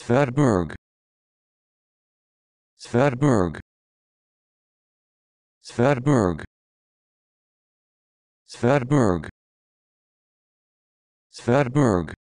Sverdberg Sverdberg Sverdberg Sverdberg Sverdberg